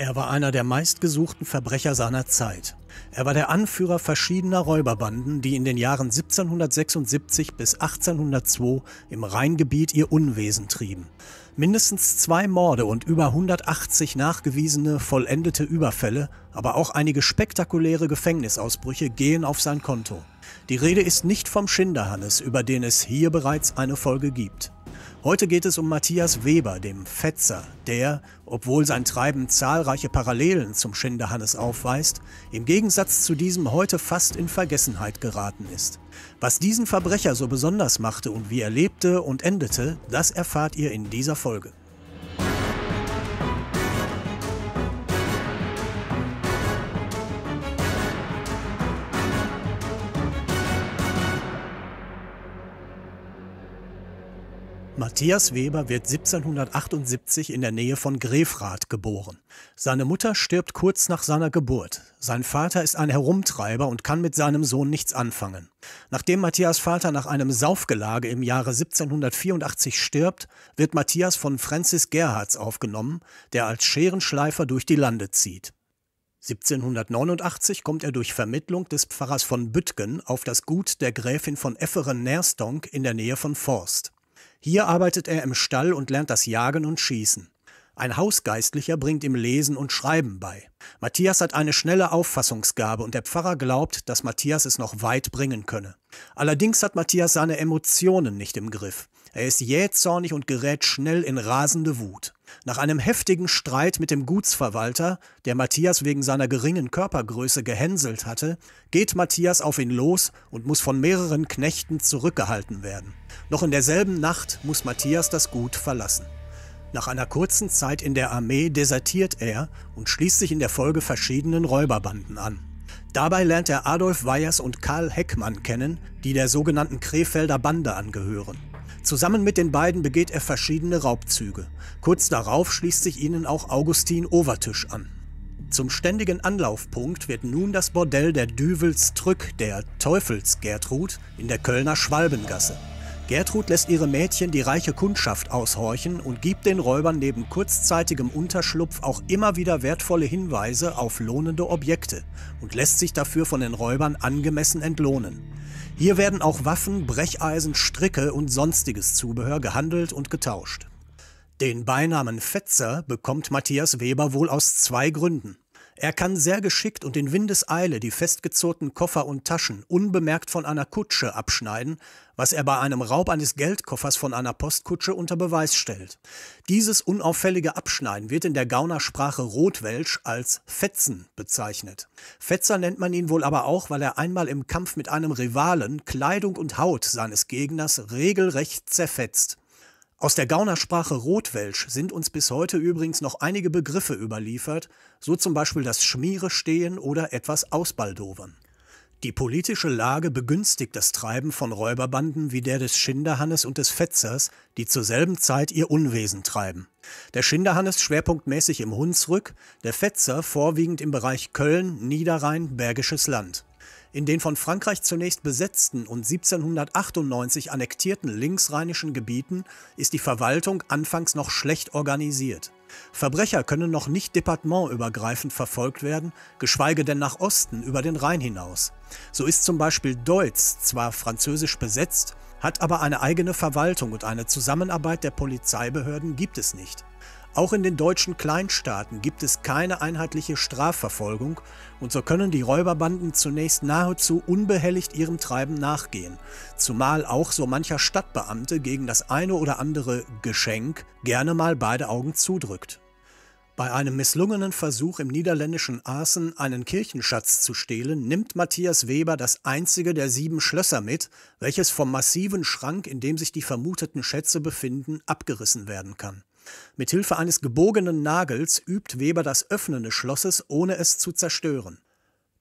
Er war einer der meistgesuchten Verbrecher seiner Zeit. Er war der Anführer verschiedener Räuberbanden, die in den Jahren 1776 bis 1802 im Rheingebiet ihr Unwesen trieben. Mindestens zwei Morde und über 180 nachgewiesene vollendete Überfälle, aber auch einige spektakuläre Gefängnisausbrüche gehen auf sein Konto. Die Rede ist nicht vom Schinderhannes, über den es hier bereits eine Folge gibt. Heute geht es um Matthias Weber, dem Fetzer, der, obwohl sein Treiben zahlreiche Parallelen zum Schinderhannes aufweist, im Gegensatz zu diesem heute fast in Vergessenheit geraten ist. Was diesen Verbrecher so besonders machte und wie er lebte und endete, das erfahrt ihr in dieser Folge. Matthias Weber wird 1778 in der Nähe von Grefrath geboren. Seine Mutter stirbt kurz nach seiner Geburt. Sein Vater ist ein Herumtreiber und kann mit seinem Sohn nichts anfangen. Nachdem Matthias Vater nach einem Saufgelage im Jahre 1784 stirbt, wird Matthias von Francis Gerhards aufgenommen, der als Scherenschleifer durch die Lande zieht. 1789 kommt er durch Vermittlung des Pfarrers von Büttgen auf das Gut der Gräfin von Efferen-Nerstonk in der Nähe von Forst. Hier arbeitet er im Stall und lernt das Jagen und Schießen. Ein Hausgeistlicher bringt ihm Lesen und Schreiben bei. Matthias hat eine schnelle Auffassungsgabe und der Pfarrer glaubt, dass Matthias es noch weit bringen könne. Allerdings hat Matthias seine Emotionen nicht im Griff. Er ist jähzornig und gerät schnell in rasende Wut. Nach einem heftigen Streit mit dem Gutsverwalter, der Matthias wegen seiner geringen Körpergröße gehänselt hatte, geht Matthias auf ihn los und muss von mehreren Knechten zurückgehalten werden. Noch in derselben Nacht muss Matthias das Gut verlassen. Nach einer kurzen Zeit in der Armee desertiert er und schließt sich in der Folge verschiedenen Räuberbanden an. Dabei lernt er Adolf Weyers und Karl Heckmann kennen, die der sogenannten Krefelder Bande angehören. Zusammen mit den beiden begeht er verschiedene Raubzüge. Kurz darauf schließt sich ihnen auch Augustin Overtisch an. Zum ständigen Anlaufpunkt wird nun das Bordell der Düvels Trück, der Teufels Gertrud, in der Kölner Schwalbengasse. Gertrud lässt ihre Mädchen die reiche Kundschaft aushorchen und gibt den Räubern neben kurzzeitigem Unterschlupf auch immer wieder wertvolle Hinweise auf lohnende Objekte und lässt sich dafür von den Räubern angemessen entlohnen. Hier werden auch Waffen, Brecheisen, Stricke und sonstiges Zubehör gehandelt und getauscht. Den Beinamen Fetzer bekommt Matthias Weber wohl aus zwei Gründen. Er kann sehr geschickt und in Windeseile die festgezurrten Koffer und Taschen unbemerkt von einer Kutsche abschneiden, was er bei einem Raub eines Geldkoffers von einer Postkutsche unter Beweis stellt. Dieses unauffällige Abschneiden wird in der Gaunersprache Rotwelsch als Fetzen bezeichnet. Fetzer nennt man ihn wohl aber auch, weil er einmal im Kampf mit einem Rivalen Kleidung und Haut seines Gegners regelrecht zerfetzt. Aus der Gaunersprache Rotwelsch sind uns bis heute übrigens noch einige Begriffe überliefert, so zum Beispiel das Schmiere stehen oder etwas ausbaldovern. Die politische Lage begünstigt das Treiben von Räuberbanden wie der des Schinderhannes und des Fetzers, die zur selben Zeit ihr Unwesen treiben. Der Schinderhannes schwerpunktmäßig im Hunsrück, der Fetzer vorwiegend im Bereich Köln, Niederrhein, Bergisches Land. In den von Frankreich zunächst besetzten und 1798 annektierten linksrheinischen Gebieten ist die Verwaltung anfangs noch schlecht organisiert. Verbrecher können noch nicht departementübergreifend verfolgt werden, geschweige denn nach Osten über den Rhein hinaus. So ist zum Beispiel Deutz zwar französisch besetzt, hat aber eine eigene Verwaltung und eine Zusammenarbeit der Polizeibehörden gibt es nicht. Auch in den deutschen Kleinstaaten gibt es keine einheitliche Strafverfolgung und so können die Räuberbanden zunächst nahezu unbehelligt ihrem Treiben nachgehen, zumal auch so mancher Stadtbeamte gegen das eine oder andere Geschenk gerne mal beide Augen zudrückt. Bei einem misslungenen Versuch im niederländischen Aßen einen Kirchenschatz zu stehlen, nimmt Matthias Weber das einzige der sieben Schlösser mit, welches vom massiven Schrank, in dem sich die vermuteten Schätze befinden, abgerissen werden kann. Mithilfe eines gebogenen Nagels übt Weber das Öffnen des Schlosses, ohne es zu zerstören.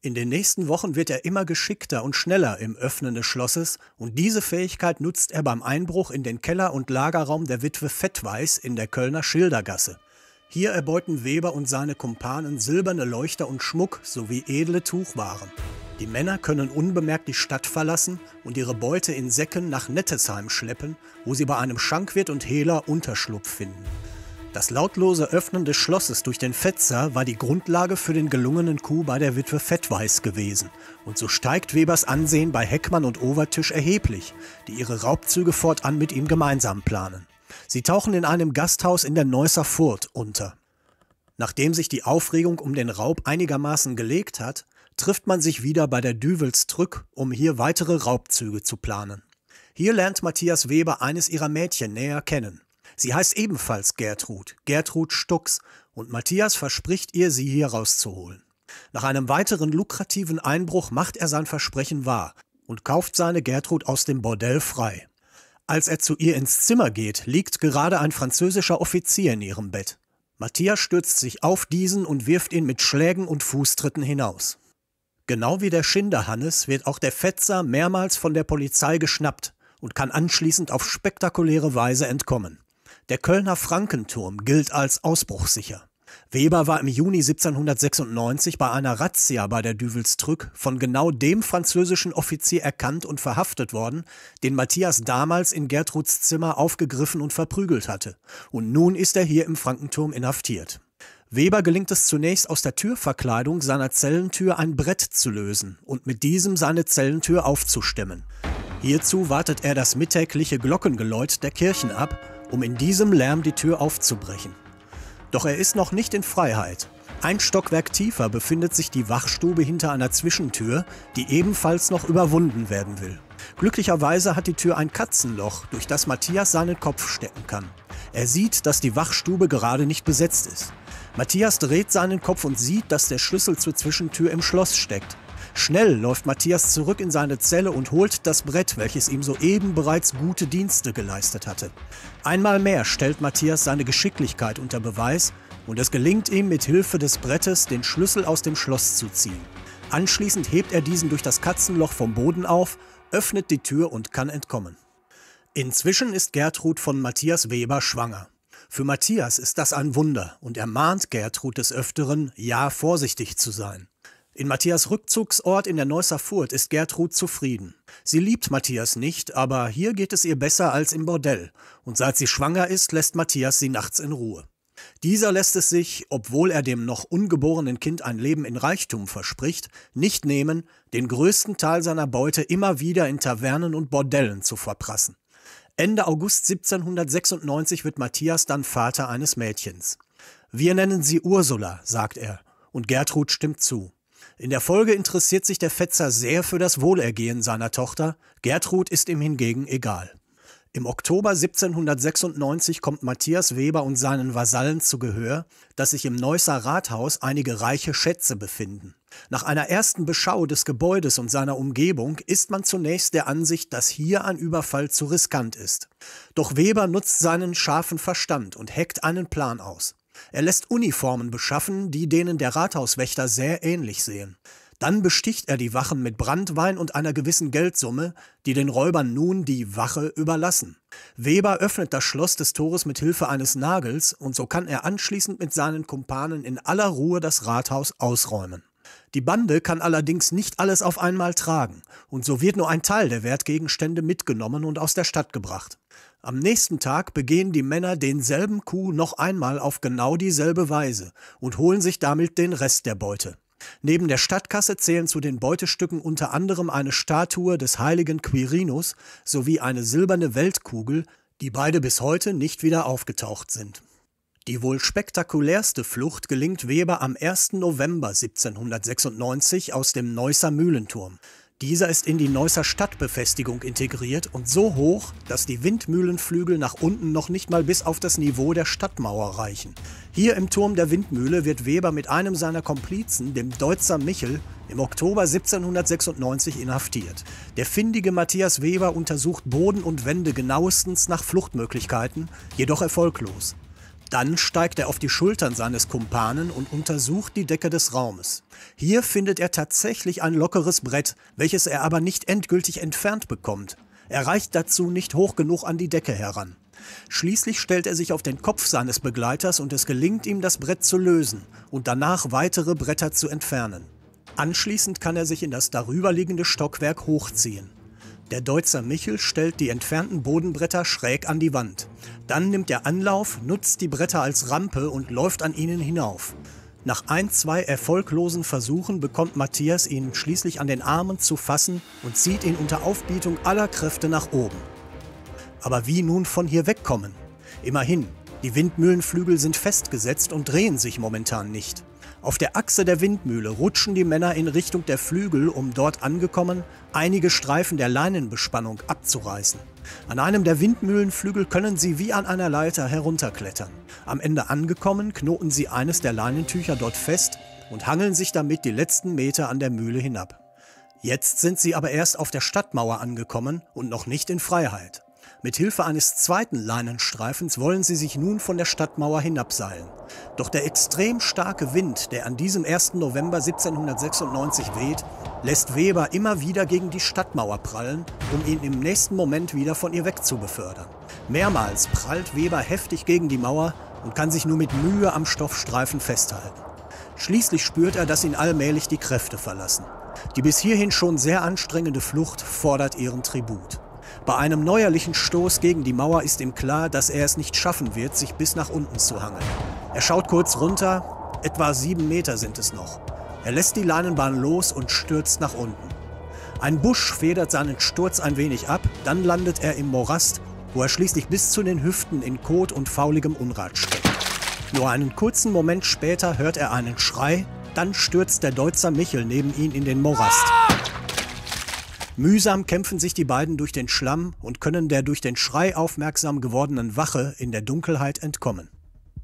In den nächsten Wochen wird er immer geschickter und schneller im Öffnen des Schlosses und diese Fähigkeit nutzt er beim Einbruch in den Keller und Lagerraum der Witwe Fettweiß in der Kölner Schildergasse. Hier erbeuten Weber und seine Kumpanen silberne Leuchter und Schmuck sowie edle Tuchwaren. Die Männer können unbemerkt die Stadt verlassen und ihre Beute in Säcken nach Nettesheim schleppen, wo sie bei einem Schankwirt und Hehler Unterschlupf finden. Das lautlose Öffnen des Schlosses durch den Fetzer war die Grundlage für den gelungenen Coup bei der Witwe Fettweiß gewesen. Und so steigt Webers Ansehen bei Heckmann und Overtisch erheblich, die ihre Raubzüge fortan mit ihm gemeinsam planen. Sie tauchen in einem Gasthaus in der Neusser Furt unter. Nachdem sich die Aufregung um den Raub einigermaßen gelegt hat, trifft man sich wieder bei der Düvelstrück, um hier weitere Raubzüge zu planen. Hier lernt Matthias Weber eines ihrer Mädchen näher kennen. Sie heißt ebenfalls Gertrud, Gertrud Stucks, und Matthias verspricht ihr, sie hier rauszuholen. Nach einem weiteren lukrativen Einbruch macht er sein Versprechen wahr und kauft seine Gertrud aus dem Bordell frei. Als er zu ihr ins Zimmer geht, liegt gerade ein französischer Offizier in ihrem Bett. Matthias stürzt sich auf diesen und wirft ihn mit Schlägen und Fußtritten hinaus. Genau wie der Schinderhannes wird auch der Fetzer mehrmals von der Polizei geschnappt und kann anschließend auf spektakuläre Weise entkommen. Der Kölner Frankenturm gilt als ausbruchssicher. Weber war im Juni 1796 bei einer Razzia bei der Düvelstrück von genau dem französischen Offizier erkannt und verhaftet worden, den Matthias damals in Gertruds Zimmer aufgegriffen und verprügelt hatte. Und nun ist er hier im Frankenturm inhaftiert. Weber gelingt es zunächst aus der Türverkleidung seiner Zellentür ein Brett zu lösen und mit diesem seine Zellentür aufzustemmen. Hierzu wartet er das mittägliche Glockengeläut der Kirchen ab, um in diesem Lärm die Tür aufzubrechen. Doch er ist noch nicht in Freiheit. Ein Stockwerk tiefer befindet sich die Wachstube hinter einer Zwischentür, die ebenfalls noch überwunden werden will. Glücklicherweise hat die Tür ein Katzenloch, durch das Matthias seinen Kopf stecken kann. Er sieht, dass die Wachstube gerade nicht besetzt ist. Matthias dreht seinen Kopf und sieht, dass der Schlüssel zur Zwischentür im Schloss steckt. Schnell läuft Matthias zurück in seine Zelle und holt das Brett, welches ihm soeben bereits gute Dienste geleistet hatte. Einmal mehr stellt Matthias seine Geschicklichkeit unter Beweis und es gelingt ihm mit Hilfe des Brettes, den Schlüssel aus dem Schloss zu ziehen. Anschließend hebt er diesen durch das Katzenloch vom Boden auf, öffnet die Tür und kann entkommen. Inzwischen ist Gertrud von Matthias Weber schwanger. Für Matthias ist das ein Wunder und er mahnt Gertrud des Öfteren, ja vorsichtig zu sein. In Matthias Rückzugsort in der Neusser Furt ist Gertrud zufrieden. Sie liebt Matthias nicht, aber hier geht es ihr besser als im Bordell. Und seit sie schwanger ist, lässt Matthias sie nachts in Ruhe. Dieser lässt es sich, obwohl er dem noch ungeborenen Kind ein Leben in Reichtum verspricht, nicht nehmen, den größten Teil seiner Beute immer wieder in Tavernen und Bordellen zu verprassen. Ende August 1796 wird Matthias dann Vater eines Mädchens. Wir nennen sie Ursula, sagt er, und Gertrud stimmt zu. In der Folge interessiert sich der Fetzer sehr für das Wohlergehen seiner Tochter, Gertrud ist ihm hingegen egal. Im Oktober 1796 kommt Matthias Weber und seinen Vasallen zu Gehör, dass sich im Neusser Rathaus einige reiche Schätze befinden. Nach einer ersten Beschau des Gebäudes und seiner Umgebung ist man zunächst der Ansicht, dass hier ein Überfall zu riskant ist. Doch Weber nutzt seinen scharfen Verstand und hackt einen Plan aus. Er lässt Uniformen beschaffen, die denen der Rathauswächter sehr ähnlich sehen. Dann besticht er die Wachen mit Brandwein und einer gewissen Geldsumme, die den Räubern nun die Wache überlassen. Weber öffnet das Schloss des Tores mit Hilfe eines Nagels und so kann er anschließend mit seinen Kumpanen in aller Ruhe das Rathaus ausräumen. Die Bande kann allerdings nicht alles auf einmal tragen, und so wird nur ein Teil der Wertgegenstände mitgenommen und aus der Stadt gebracht. Am nächsten Tag begehen die Männer denselben Coup noch einmal auf genau dieselbe Weise und holen sich damit den Rest der Beute. Neben der Stadtkasse zählen zu den Beutestücken unter anderem eine Statue des heiligen Quirinus sowie eine silberne Weltkugel, die beide bis heute nicht wieder aufgetaucht sind. Die wohl spektakulärste Flucht gelingt Weber am 1. November 1796 aus dem Neusser Mühlenturm. Dieser ist in die Neusser Stadtbefestigung integriert und so hoch, dass die Windmühlenflügel nach unten noch nicht mal bis auf das Niveau der Stadtmauer reichen. Hier im Turm der Windmühle wird Weber mit einem seiner Komplizen, dem Deutzer Michel, im Oktober 1796 inhaftiert. Der findige Matthias Weber untersucht Boden und Wände genauestens nach Fluchtmöglichkeiten, jedoch erfolglos. Dann steigt er auf die Schultern seines Kumpanen und untersucht die Decke des Raumes. Hier findet er tatsächlich ein lockeres Brett, welches er aber nicht endgültig entfernt bekommt. Er reicht dazu nicht hoch genug an die Decke heran. Schließlich stellt er sich auf den Kopf seines Begleiters und es gelingt ihm, das Brett zu lösen und danach weitere Bretter zu entfernen. Anschließend kann er sich in das darüberliegende Stockwerk hochziehen. Der Deutzer Michel stellt die entfernten Bodenbretter schräg an die Wand. Dann nimmt er Anlauf, nutzt die Bretter als Rampe und läuft an ihnen hinauf. Nach ein, zwei erfolglosen Versuchen bekommt Matthias ihn schließlich an den Armen zu fassen und zieht ihn unter Aufbietung aller Kräfte nach oben. Aber wie nun von hier wegkommen? Immerhin, die Windmühlenflügel sind festgesetzt und drehen sich momentan nicht. Auf der Achse der Windmühle rutschen die Männer in Richtung der Flügel, um dort angekommen einige Streifen der Leinenbespannung abzureißen. An einem der Windmühlenflügel können sie wie an einer Leiter herunterklettern. Am Ende angekommen, knoten sie eines der Leinentücher dort fest und hangeln sich damit die letzten Meter an der Mühle hinab. Jetzt sind sie aber erst auf der Stadtmauer angekommen und noch nicht in Freiheit. Mit Hilfe eines zweiten Leinenstreifens wollen sie sich nun von der Stadtmauer hinabseilen. Doch der extrem starke Wind, der an diesem 1. November 1796 weht, lässt Weber immer wieder gegen die Stadtmauer prallen, um ihn im nächsten Moment wieder von ihr wegzubefördern. Mehrmals prallt Weber heftig gegen die Mauer und kann sich nur mit Mühe am Stoffstreifen festhalten. Schließlich spürt er, dass ihn allmählich die Kräfte verlassen. Die bis hierhin schon sehr anstrengende Flucht fordert ihren Tribut. Bei einem neuerlichen Stoß gegen die Mauer ist ihm klar, dass er es nicht schaffen wird, sich bis nach unten zu hangeln. Er schaut kurz runter, etwa sieben Meter sind es noch. Er lässt die Leinenbahn los und stürzt nach unten. Ein Busch federt seinen Sturz ein wenig ab, dann landet er im Morast, wo er schließlich bis zu den Hüften in Kot und fauligem Unrat steckt. Nur einen kurzen Moment später hört er einen Schrei, dann stürzt der Deutzer Michel neben ihn in den Morast. Mühsam kämpfen sich die beiden durch den Schlamm und können der durch den Schrei aufmerksam gewordenen Wache in der Dunkelheit entkommen.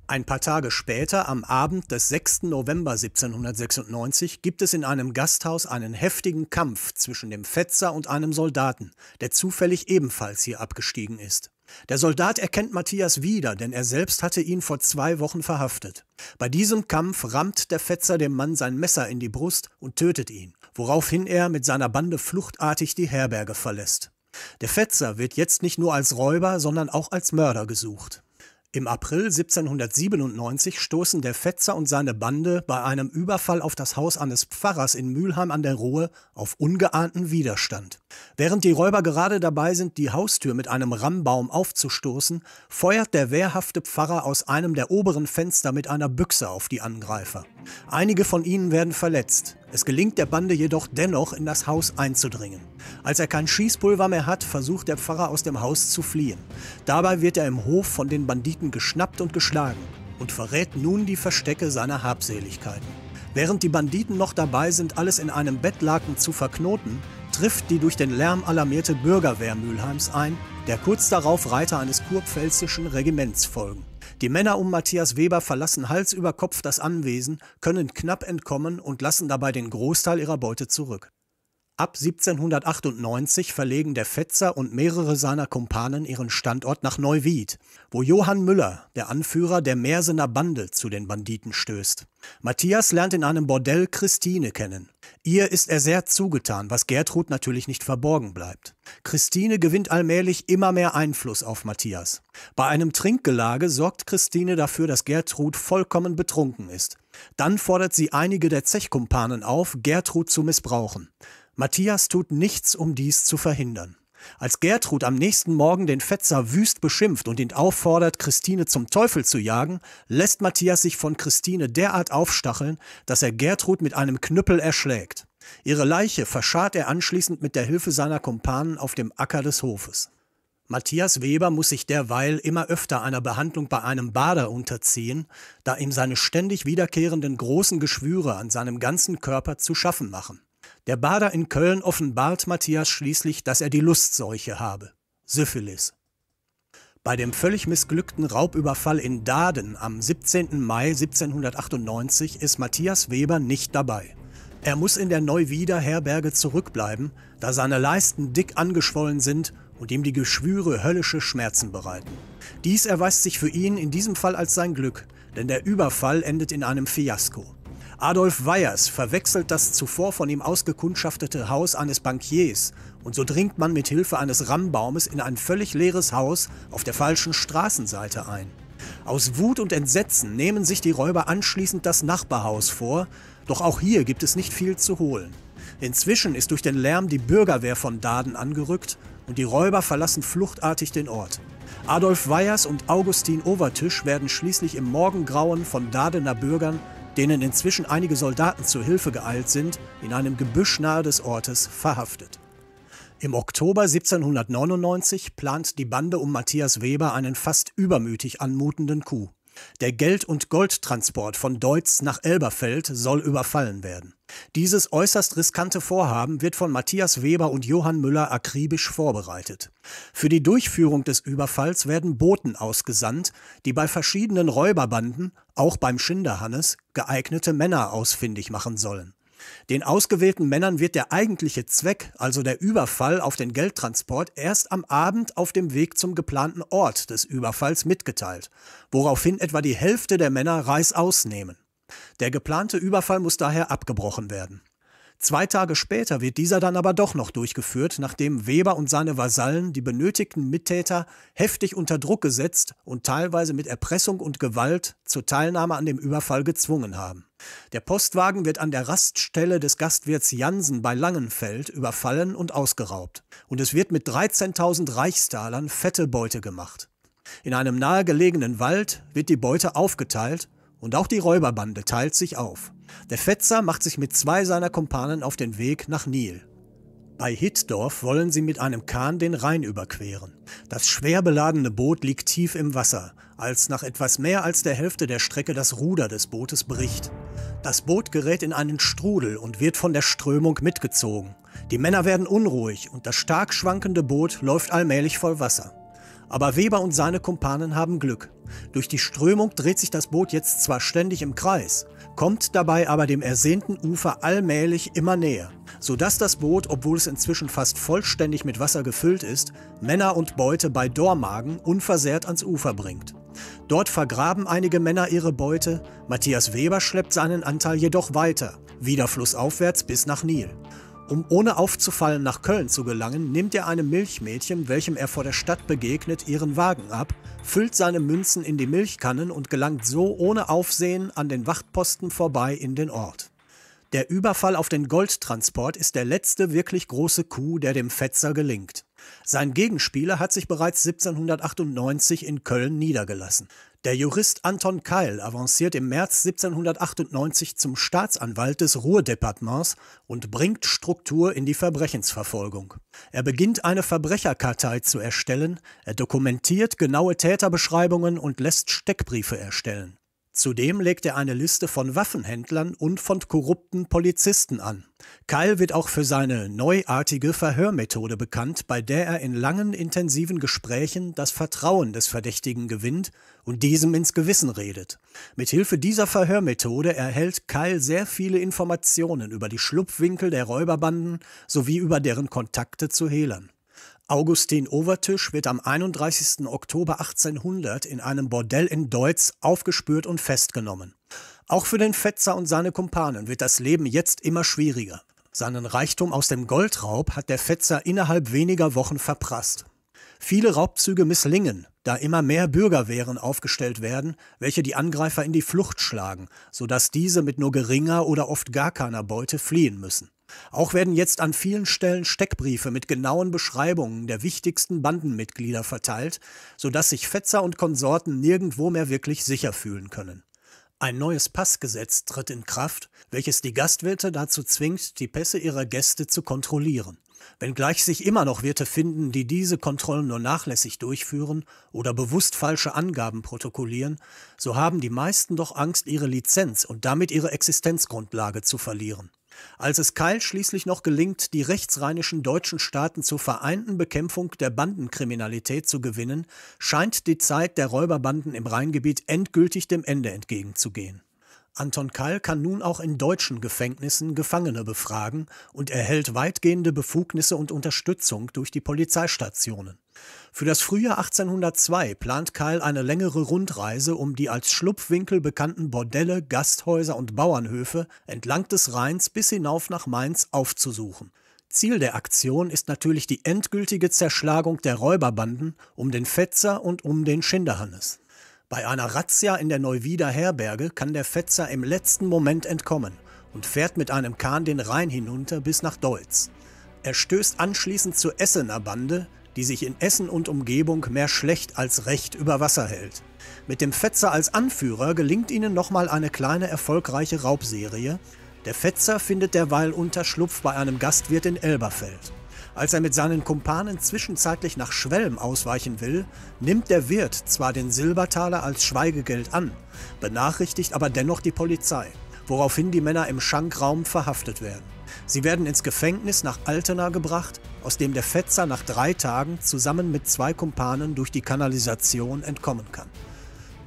Ein paar Tage später, am Abend des 6. November 1796, gibt es in einem Gasthaus einen heftigen Kampf zwischen dem Fetzer und einem Soldaten, der zufällig ebenfalls hier abgestiegen ist. Der Soldat erkennt Matthias wieder, denn er selbst hatte ihn vor zwei Wochen verhaftet. Bei diesem Kampf rammt der Fetzer dem Mann sein Messer in die Brust und tötet ihn, woraufhin er mit seiner Bande fluchtartig die Herberge verlässt. Der Fetzer wird jetzt nicht nur als Räuber, sondern auch als Mörder gesucht. Im April 1797 stoßen der Fetzer und seine Bande bei einem Überfall auf das Haus eines Pfarrers in Mülheim an der Ruhe auf ungeahnten Widerstand. Während die Räuber gerade dabei sind, die Haustür mit einem Rammbaum aufzustoßen, feuert der wehrhafte Pfarrer aus einem der oberen Fenster mit einer Büchse auf die Angreifer. Einige von ihnen werden verletzt. Es gelingt der Bande jedoch dennoch, in das Haus einzudringen. Als er kein Schießpulver mehr hat, versucht der Pfarrer aus dem Haus zu fliehen. Dabei wird er im Hof von den Banditen geschnappt und geschlagen und verrät nun die Verstecke seiner Habseligkeiten. Während die Banditen noch dabei sind, alles in einem Bettlaken zu verknoten, trifft die durch den Lärm alarmierte Bürgerwehr Mülheims ein, der kurz darauf Reiter eines kurpfälzischen Regiments folgen. Die Männer um Matthias Weber verlassen Hals über Kopf das Anwesen, können knapp entkommen und lassen dabei den Großteil ihrer Beute zurück. Ab 1798 verlegen der Fetzer und mehrere seiner Kumpanen ihren Standort nach Neuwied, wo Johann Müller, der Anführer der Mersener Bande, zu den Banditen stößt. Matthias lernt in einem Bordell Christine kennen. Ihr ist er sehr zugetan, was Gertrud natürlich nicht verborgen bleibt. Christine gewinnt allmählich immer mehr Einfluss auf Matthias. Bei einem Trinkgelage sorgt Christine dafür, dass Gertrud vollkommen betrunken ist. Dann fordert sie einige der Zechkumpanen auf, Gertrud zu missbrauchen. Matthias tut nichts, um dies zu verhindern. Als Gertrud am nächsten Morgen den Fetzer wüst beschimpft und ihn auffordert, Christine zum Teufel zu jagen, lässt Matthias sich von Christine derart aufstacheln, dass er Gertrud mit einem Knüppel erschlägt. Ihre Leiche verscharrt er anschließend mit der Hilfe seiner Kumpanen auf dem Acker des Hofes. Matthias Weber muss sich derweil immer öfter einer Behandlung bei einem Bader unterziehen, da ihm seine ständig wiederkehrenden großen Geschwüre an seinem ganzen Körper zu schaffen machen. Der Bader in Köln offenbart Matthias schließlich, dass er die Lustseuche habe, Syphilis. Bei dem völlig missglückten Raubüberfall in Daden am 17. Mai 1798 ist Matthias Weber nicht dabei. Er muss in der Neuwieder Herberge zurückbleiben, da seine Leisten dick angeschwollen sind und ihm die Geschwüre höllische Schmerzen bereiten. Dies erweist sich für ihn in diesem Fall als sein Glück, denn der Überfall endet in einem Fiasko. Adolf Weyers verwechselt das zuvor von ihm ausgekundschaftete Haus eines Bankiers und so dringt man mit Hilfe eines Rammbaumes in ein völlig leeres Haus auf der falschen Straßenseite ein. Aus Wut und Entsetzen nehmen sich die Räuber anschließend das Nachbarhaus vor, doch auch hier gibt es nicht viel zu holen. Inzwischen ist durch den Lärm die Bürgerwehr von Daden angerückt und die Räuber verlassen fluchtartig den Ort. Adolf Weyers und Augustin Overtisch werden schließlich im Morgengrauen von Dadener Bürgern denen inzwischen einige Soldaten zu Hilfe geeilt sind, in einem Gebüsch nahe des Ortes verhaftet. Im Oktober 1799 plant die Bande um Matthias Weber einen fast übermütig anmutenden Coup. Der Geld- und Goldtransport von Deutz nach Elberfeld soll überfallen werden. Dieses äußerst riskante Vorhaben wird von Matthias Weber und Johann Müller akribisch vorbereitet. Für die Durchführung des Überfalls werden Boten ausgesandt, die bei verschiedenen Räuberbanden, auch beim Schinderhannes, geeignete Männer ausfindig machen sollen. Den ausgewählten Männern wird der eigentliche Zweck, also der Überfall auf den Geldtransport, erst am Abend auf dem Weg zum geplanten Ort des Überfalls mitgeteilt, woraufhin etwa die Hälfte der Männer reißaus nehmen. Der geplante Überfall muss daher abgebrochen werden. Zwei Tage später wird dieser dann aber doch noch durchgeführt, nachdem Weber und seine Vasallen die benötigten Mittäter heftig unter Druck gesetzt und teilweise mit Erpressung und Gewalt zur Teilnahme an dem Überfall gezwungen haben. Der Postwagen wird an der Raststelle des Gastwirts Jansen bei Langenfeld überfallen und ausgeraubt. Und es wird mit 13.000 Reichstalern fette Beute gemacht. In einem nahegelegenen Wald wird die Beute aufgeteilt und auch die Räuberbande teilt sich auf. Der Fetzer macht sich mit zwei seiner Kumpanen auf den Weg nach Nil. Bei Hittdorf wollen sie mit einem Kahn den Rhein überqueren. Das schwer beladene Boot liegt tief im Wasser, als nach etwas mehr als der Hälfte der Strecke das Ruder des Bootes bricht. Das Boot gerät in einen Strudel und wird von der Strömung mitgezogen. Die Männer werden unruhig und das stark schwankende Boot läuft allmählich voll Wasser. Aber Weber und seine Kumpanen haben Glück. Durch die Strömung dreht sich das Boot jetzt zwar ständig im Kreis, kommt dabei aber dem ersehnten Ufer allmählich immer näher, sodass das Boot, obwohl es inzwischen fast vollständig mit Wasser gefüllt ist, Männer und Beute bei Dormagen unversehrt ans Ufer bringt. Dort vergraben einige Männer ihre Beute, Matthias Weber schleppt seinen Anteil jedoch weiter, wieder flussaufwärts bis nach Nil. Um ohne aufzufallen nach Köln zu gelangen, nimmt er einem Milchmädchen, welchem er vor der Stadt begegnet, ihren Wagen ab, füllt seine Münzen in die Milchkannen und gelangt so ohne Aufsehen an den Wachtposten vorbei in den Ort. Der Überfall auf den Goldtransport ist der letzte wirklich große Coup, der dem Fetzer gelingt. Sein Gegenspieler hat sich bereits 1798 in Köln niedergelassen. Der Jurist Anton Keil avanciert im März 1798 zum Staatsanwalt des Ruhrdepartements und bringt Struktur in die Verbrechensverfolgung. Er beginnt eine Verbrecherkartei zu erstellen, er dokumentiert genaue Täterbeschreibungen und lässt Steckbriefe erstellen. Zudem legt er eine Liste von Waffenhändlern und von korrupten Polizisten an. Kyle wird auch für seine neuartige Verhörmethode bekannt, bei der er in langen, intensiven Gesprächen das Vertrauen des Verdächtigen gewinnt und diesem ins Gewissen redet. Mithilfe dieser Verhörmethode erhält Kyle sehr viele Informationen über die Schlupfwinkel der Räuberbanden sowie über deren Kontakte zu Hehlern. Augustin Overtisch wird am 31. Oktober 1800 in einem Bordell in Deutz aufgespürt und festgenommen. Auch für den Fetzer und seine Kumpanen wird das Leben jetzt immer schwieriger. Seinen Reichtum aus dem Goldraub hat der Fetzer innerhalb weniger Wochen verprasst. Viele Raubzüge misslingen, da immer mehr Bürgerwehren aufgestellt werden, welche die Angreifer in die Flucht schlagen, sodass diese mit nur geringer oder oft gar keiner Beute fliehen müssen. Auch werden jetzt an vielen Stellen Steckbriefe mit genauen Beschreibungen der wichtigsten Bandenmitglieder verteilt, sodass sich Fetzer und Konsorten nirgendwo mehr wirklich sicher fühlen können. Ein neues Passgesetz tritt in Kraft, welches die Gastwirte dazu zwingt, die Pässe ihrer Gäste zu kontrollieren. Wenngleich sich immer noch Wirte finden, die diese Kontrollen nur nachlässig durchführen oder bewusst falsche Angaben protokollieren, so haben die meisten doch Angst, ihre Lizenz und damit ihre Existenzgrundlage zu verlieren. Als es Keil schließlich noch gelingt, die rechtsrheinischen deutschen Staaten zur vereinten Bekämpfung der Bandenkriminalität zu gewinnen, scheint die Zeit der Räuberbanden im Rheingebiet endgültig dem Ende entgegenzugehen. Anton Kall kann nun auch in deutschen Gefängnissen Gefangene befragen und erhält weitgehende Befugnisse und Unterstützung durch die Polizeistationen. Für das Frühjahr 1802 plant Kall eine längere Rundreise um die als Schlupfwinkel bekannten Bordelle, Gasthäuser und Bauernhöfe entlang des Rheins bis hinauf nach Mainz aufzusuchen. Ziel der Aktion ist natürlich die endgültige Zerschlagung der Räuberbanden um den Fetzer und um den Schinderhannes. Bei einer Razzia in der Neuwieder Herberge kann der Fetzer im letzten Moment entkommen und fährt mit einem Kahn den Rhein hinunter bis nach Deutz. Er stößt anschließend zur Essener Bande, die sich in Essen und Umgebung mehr schlecht als recht über Wasser hält. Mit dem Fetzer als Anführer gelingt ihnen nochmal eine kleine erfolgreiche Raubserie. Der Fetzer findet derweil Unterschlupf bei einem Gastwirt in Elberfeld. Als er mit seinen Kumpanen zwischenzeitlich nach Schwelm ausweichen will, nimmt der Wirt zwar den Silbertaler als Schweigegeld an, benachrichtigt aber dennoch die Polizei, woraufhin die Männer im Schankraum verhaftet werden. Sie werden ins Gefängnis nach Altena gebracht, aus dem der Fetzer nach drei Tagen zusammen mit zwei Kumpanen durch die Kanalisation entkommen kann.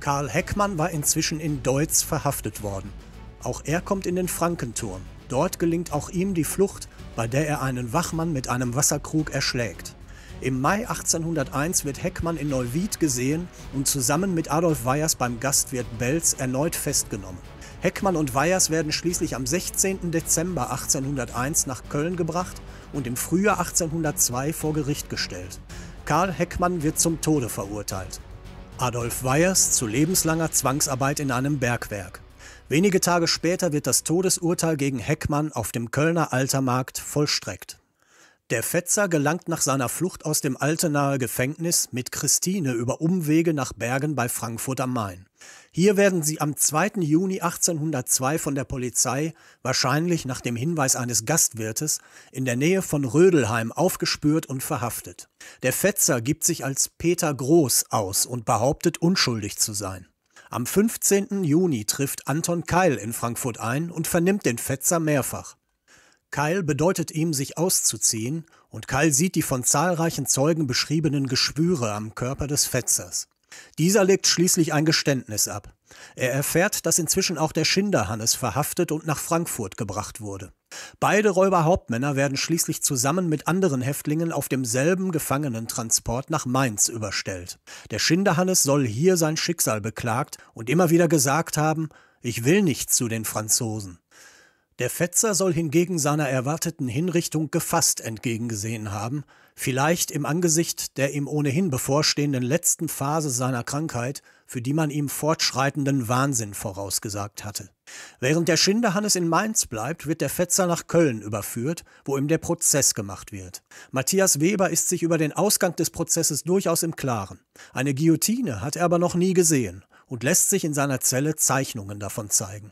Karl Heckmann war inzwischen in Deutz verhaftet worden. Auch er kommt in den Frankenturm, Dort gelingt auch ihm die Flucht, bei der er einen Wachmann mit einem Wasserkrug erschlägt. Im Mai 1801 wird Heckmann in Neuwied gesehen und zusammen mit Adolf Weyers beim Gastwirt Belz erneut festgenommen. Heckmann und Weyers werden schließlich am 16. Dezember 1801 nach Köln gebracht und im Frühjahr 1802 vor Gericht gestellt. Karl Heckmann wird zum Tode verurteilt. Adolf Weyers zu lebenslanger Zwangsarbeit in einem Bergwerk. Wenige Tage später wird das Todesurteil gegen Heckmann auf dem Kölner Altermarkt vollstreckt. Der Fetzer gelangt nach seiner Flucht aus dem Altenaer Gefängnis mit Christine über Umwege nach Bergen bei Frankfurt am Main. Hier werden sie am 2. Juni 1802 von der Polizei, wahrscheinlich nach dem Hinweis eines Gastwirtes, in der Nähe von Rödelheim aufgespürt und verhaftet. Der Fetzer gibt sich als Peter Groß aus und behauptet, unschuldig zu sein. Am 15. Juni trifft Anton Keil in Frankfurt ein und vernimmt den Fetzer mehrfach. Keil bedeutet ihm, sich auszuziehen, und Keil sieht die von zahlreichen Zeugen beschriebenen Geschwüre am Körper des Fetzers. Dieser legt schließlich ein Geständnis ab. Er erfährt, dass inzwischen auch der Schinder Hannes verhaftet und nach Frankfurt gebracht wurde. Beide Räuberhauptmänner werden schließlich zusammen mit anderen Häftlingen auf demselben Gefangenentransport nach Mainz überstellt. Der Schinder Hannes soll hier sein Schicksal beklagt und immer wieder gesagt haben, ich will nicht zu den Franzosen. Der Fetzer soll hingegen seiner erwarteten Hinrichtung gefasst entgegengesehen haben, Vielleicht im Angesicht der ihm ohnehin bevorstehenden letzten Phase seiner Krankheit, für die man ihm fortschreitenden Wahnsinn vorausgesagt hatte. Während der Schinderhannes in Mainz bleibt, wird der Fetzer nach Köln überführt, wo ihm der Prozess gemacht wird. Matthias Weber ist sich über den Ausgang des Prozesses durchaus im Klaren. Eine Guillotine hat er aber noch nie gesehen und lässt sich in seiner Zelle Zeichnungen davon zeigen.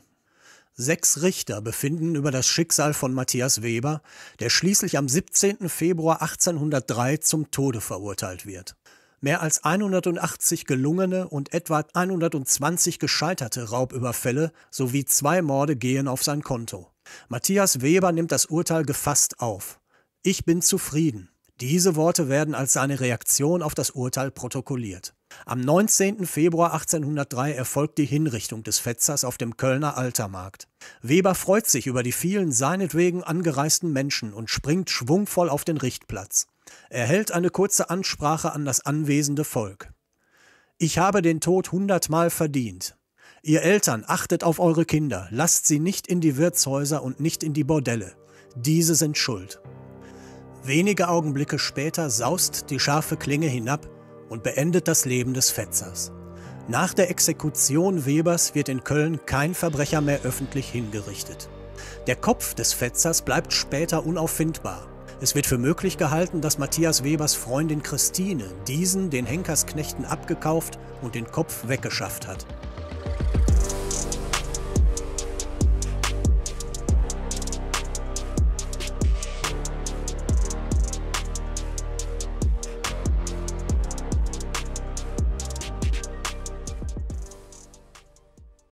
Sechs Richter befinden über das Schicksal von Matthias Weber, der schließlich am 17. Februar 1803 zum Tode verurteilt wird. Mehr als 180 gelungene und etwa 120 gescheiterte Raubüberfälle sowie zwei Morde gehen auf sein Konto. Matthias Weber nimmt das Urteil gefasst auf. Ich bin zufrieden. Diese Worte werden als seine Reaktion auf das Urteil protokolliert. Am 19. Februar 1803 erfolgt die Hinrichtung des Fetzers auf dem Kölner Altermarkt. Weber freut sich über die vielen seinetwegen angereisten Menschen und springt schwungvoll auf den Richtplatz. Er hält eine kurze Ansprache an das anwesende Volk. Ich habe den Tod hundertmal verdient. Ihr Eltern, achtet auf eure Kinder, lasst sie nicht in die Wirtshäuser und nicht in die Bordelle. Diese sind schuld. Wenige Augenblicke später saust die scharfe Klinge hinab und beendet das Leben des Fetzers. Nach der Exekution Webers wird in Köln kein Verbrecher mehr öffentlich hingerichtet. Der Kopf des Fetzers bleibt später unauffindbar. Es wird für möglich gehalten, dass Matthias Webers Freundin Christine diesen den Henkersknechten abgekauft und den Kopf weggeschafft hat.